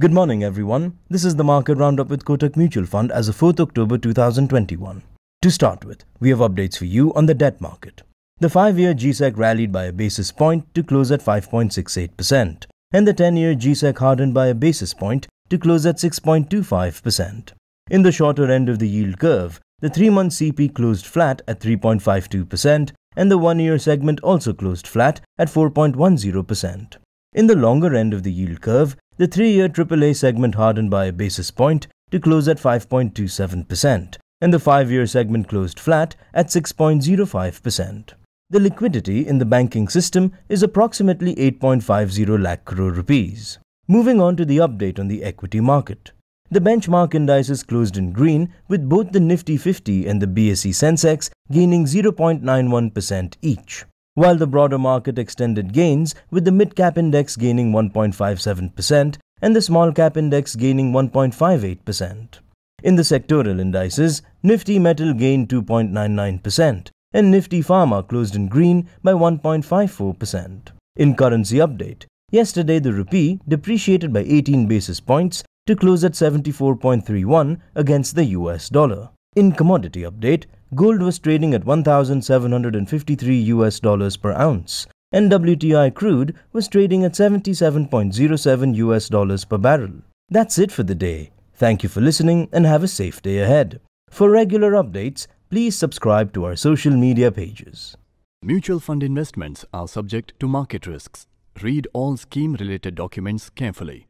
Good morning everyone. This is the market roundup with Kotak Mutual Fund as of 4th October 2021. To start with, we have updates for you on the debt market. The 5-year GSEC rallied by a basis point to close at 5.68% and the 10-year GSEC hardened by a basis point to close at 6.25%. In the shorter end of the yield curve, the 3-month CP closed flat at 3.52% and the 1-year segment also closed flat at 4.10%. In the longer end of the yield curve, the three-year AAA segment hardened by a basis point to close at 5.27%, and the five-year segment closed flat at 6.05%. The liquidity in the banking system is approximately 8.50 lakh crore rupees. Moving on to the update on the equity market. The benchmark indices closed in green with both the Nifty 50 and the BSE Sensex gaining 0.91% each while the broader market extended gains, with the mid cap index gaining 1.57% and the small cap index gaining 1.58%. In the sectoral indices, Nifty Metal gained 2.99% and Nifty Pharma closed in green by 1.54%. In currency update, yesterday the rupee depreciated by 18 basis points to close at 74.31 against the US dollar. In commodity update, gold was trading at 1,753 US dollars per ounce, and WTI crude was trading at 77.07 US dollars per barrel. That's it for the day. Thank you for listening and have a safe day ahead. For regular updates, please subscribe to our social media pages. Mutual fund investments are subject to market risks. Read all scheme related documents carefully.